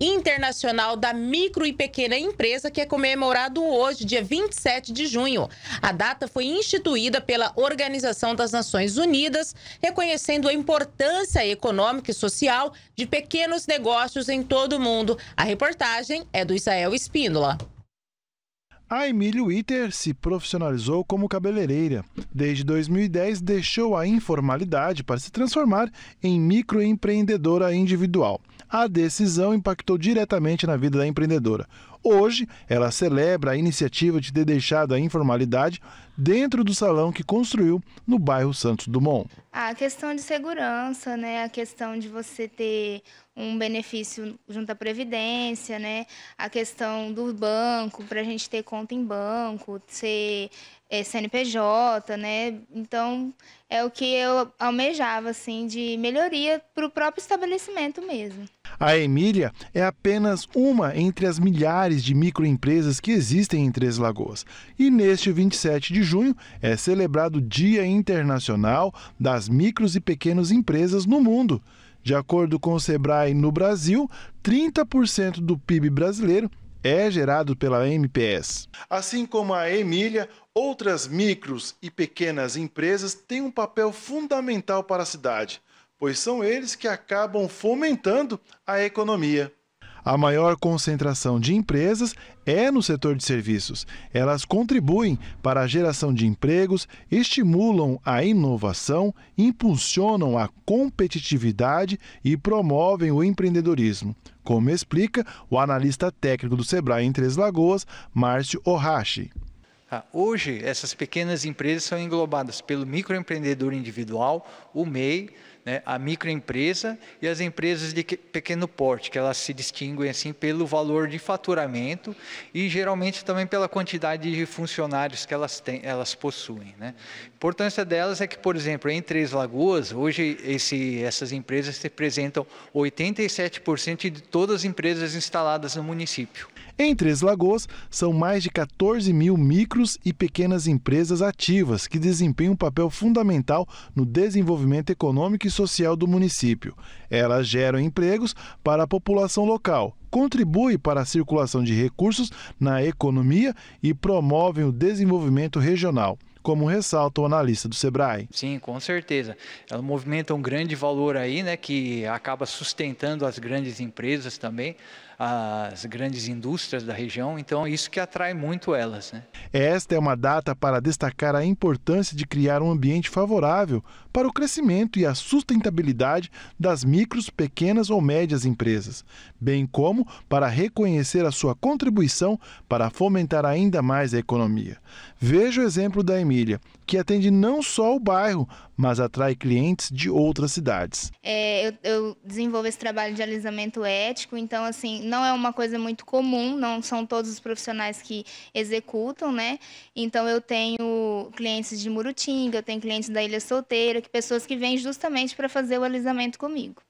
Internacional da Micro e Pequena Empresa, que é comemorado hoje, dia 27 de junho. A data foi instituída pela Organização das Nações Unidas, reconhecendo a importância econômica e social de pequenos negócios em todo o mundo. A reportagem é do Israel Espíndola. A Emília Witter se profissionalizou como cabeleireira. Desde 2010, deixou a informalidade para se transformar em microempreendedora individual. A decisão impactou diretamente na vida da empreendedora. Hoje, ela celebra a iniciativa de ter deixado a informalidade dentro do salão que construiu no bairro Santos Dumont. A questão de segurança, né? A questão de você ter um benefício junto à previdência, né? A questão do banco para a gente ter conta em banco, ser é, CNPJ, né? Então, é o que eu almejava, assim, de melhoria para o próprio estabelecimento mesmo. A Emília é apenas uma entre as milhares de microempresas que existem em Três Lagoas. E neste 27 de junho é celebrado o Dia Internacional das Micros e Pequenas Empresas no Mundo. De acordo com o Sebrae, no Brasil, 30% do PIB brasileiro é gerado pela MPS. Assim como a Emília, outras micros e pequenas empresas têm um papel fundamental para a cidade, pois são eles que acabam fomentando a economia. A maior concentração de empresas é no setor de serviços. Elas contribuem para a geração de empregos, estimulam a inovação, impulsionam a competitividade e promovem o empreendedorismo. Como explica o analista técnico do Sebrae em Três Lagoas, Márcio Ohashi. Ah, hoje, essas pequenas empresas são englobadas pelo microempreendedor individual, o MEI, né, a microempresa e as empresas de pequeno porte, que elas se distinguem assim pelo valor de faturamento e geralmente também pela quantidade de funcionários que elas têm, elas possuem. Né. A importância delas é que, por exemplo, em Três Lagoas, hoje esse, essas empresas representam 87% de todas as empresas instaladas no município. Em Três Lagoas, são mais de 14 mil micros e pequenas empresas ativas que desempenham um papel fundamental no desenvolvimento econômico e social do município. Elas geram empregos para a população local, contribuem para a circulação de recursos na economia e promovem o desenvolvimento regional como ressalta o analista do Sebrae. Sim, com certeza. Ela movimenta um grande valor aí, né, que acaba sustentando as grandes empresas também, as grandes indústrias da região, então é isso que atrai muito elas. Né? Esta é uma data para destacar a importância de criar um ambiente favorável para o crescimento e a sustentabilidade das micros, pequenas ou médias empresas, bem como para reconhecer a sua contribuição para fomentar ainda mais a economia. Veja o exemplo da que atende não só o bairro, mas atrai clientes de outras cidades. É, eu, eu, desenvolvo esse trabalho de alisamento ético, então assim não é uma coisa muito comum, não são todos os profissionais que executam, né? Então eu tenho clientes de Murutinga, eu tenho clientes da Ilha Solteira, que pessoas que vêm justamente para fazer o alisamento comigo.